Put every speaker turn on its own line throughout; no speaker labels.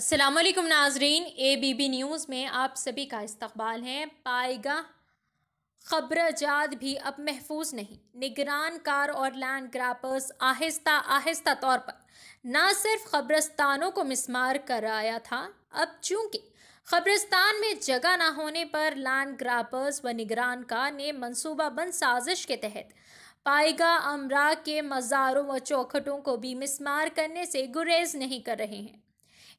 असलम नाजरीन A B B news में आप सभी का इस्तबाल है पाएगा ख़बर जात भी अब महफूज नहीं निगरान कार और लैंड ग्रापर्स आहिस्ता आहिस्ता तौर पर न सिर्फ खबरस्तानों को मिसमार कराया था अब चूंकि खबरस्तान में जगह ना होने पर लैंड ग्रापर्स व निगरान कार ने मनसूबाबंद साजिश के तहत पाएगा अमरा के मज़ारों व चौखटों को भी मिसमार करने से गुरेज नहीं कर रहे हैं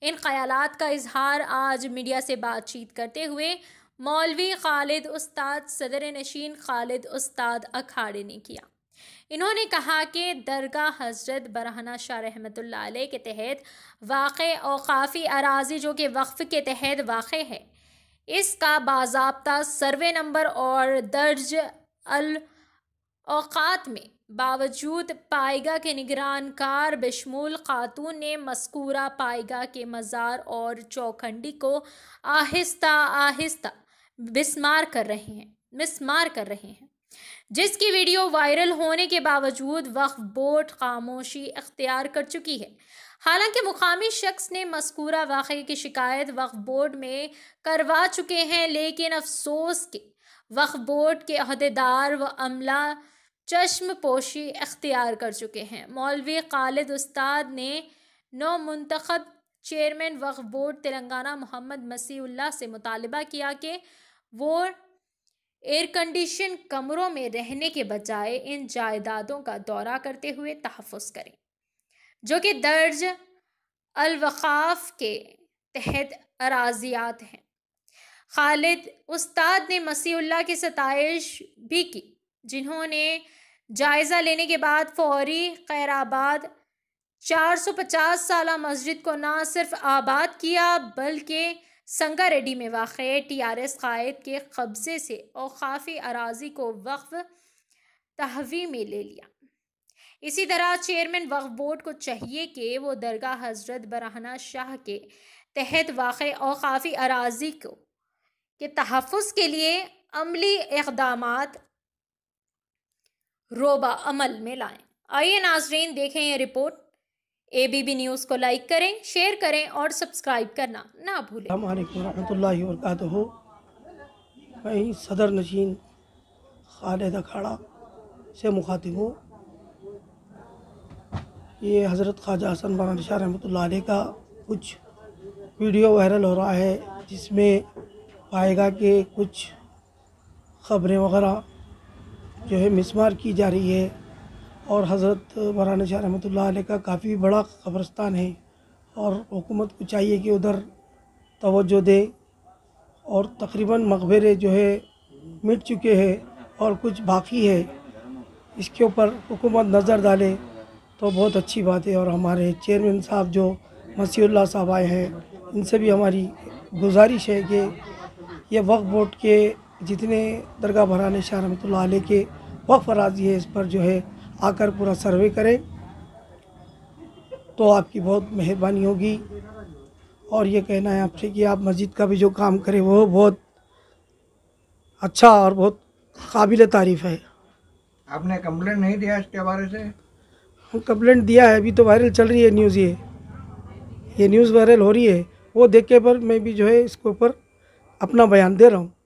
इन ख्यालात का इजहार आज मीडिया से बातचीत करते हुए मौलवी खालिद उस्ताद सदर नशीन खालिद उस्ताद अखाड़े ने किया इन्होंने कहा कि दरगाह हजरत बरहना शाह रहमत के तहत वाक़ और काफ़ी अराजी जो कि वक्फ़ के तहत वाक़ है इसका बाबा सर्वे नंबर और दर्ज अल औकात में बावजूद पायगा के निगरान कार बशमूल खातून ने मस्कूरा पायगा के मज़ार और चौखंडी को आहिस्ता आहिस्ता बिस्मार कर रहे हैं मिसमार कर रहे हैं जिसकी वीडियो वायरल होने के बावजूद वक्फ बोर्ड खामोशी अख्तियार कर चुकी है हालांकि मुकामी शख्स ने मस्कूरा वाक़े की शिकायत वक्फ बोर्ड में करवा चुके हैं लेकिन अफसोस के वक्फ बोर्ड के अहदेदार व अमला चश्म पोशी अख्तियार कर चुके हैं मौलवी खालिद उस्ताद ने नौ मंतखब चेयरमैन वक्फ बोर्ड तेलंगाना मोहम्मद मसीउल्ला से मुतालबा किया कि वो एयर कंडीशन कमरों में रहने के बजाय इन जायदादों का दौरा करते हुए तहफ़ करें जो कि दर्ज अलवाफ के तहत अराजियात हैं खालिद उस्ताद ने मसीहुल्ला की सतश भी की जिन्होंने जायज़ा लेने के बाद फौरी खैराबाद 450 साल मस्जिद को ना सिर्फ आबाद किया बल्कि संगारेड्डी में वाक़ टी आर एस कायद के कब्ज़े से अवकाफी अराजी को वक्फ तहवी में ले लिया इसी तरह चेयरमैन वक्फ बोर्ड को चाहिए कि वो दरगाह हजरत बरहना शाह के तहत वाक़ अवकाफी अराजी को के तहफ़ के लिए अमली इकदाम रोबा अमल में लाएँ आइए नाजरीन देखें ये रिपोर्ट एबीबी न्यूज़ को लाइक करें शेयर करें और सब्सक्राइब करना ना भूलें
वरहत हो मैं सदर नशीन खालिद अखाड़ा से मुखातिब हूँ ये हज़रत ख्वाजा हसन मौलाना शाह रहमत का कुछ वीडियो वायरल हो रहा है जिसमें पाएगा कि कुछ ख़बरें वगैरह जो है मिसमार की जा रही है और हज़रत मौलाना शाह रहमत का काफ़ी बड़ा कब्रस्तान है और हुकूमत को चाहिए कि उधर तोज्जो दे और तकरीबन मकबरे जो है मिट चुके हैं और कुछ बाकी है इसके ऊपर हुकूमत नज़र डाले तो बहुत अच्छी बात है और हमारे चेयरमैन साहब जो मसीहुल्ला साहब आए हैं इनसे भी हमारी गुजारिश है कि ये वक्फ बोर्ड के जितने दरगाह भरान शाह रहमत के वक्फ राजी है इस पर जो है आकर पूरा सर्वे करें तो आपकी बहुत मेहरबानी होगी और ये कहना है आपसे कि आप मस्जिद का भी जो काम करें वो बहुत अच्छा और बहुत काबिल तारीफ़ है आपने कम्प्लेंट नहीं दिया इसके बारे से हम दिया है अभी तो वायरल चल रही है न्यूज़ ये ये न्यूज़ वायरल हो रही है वो देख के पर मैं भी जो है इसके ऊपर अपना बयान दे रहा हूँ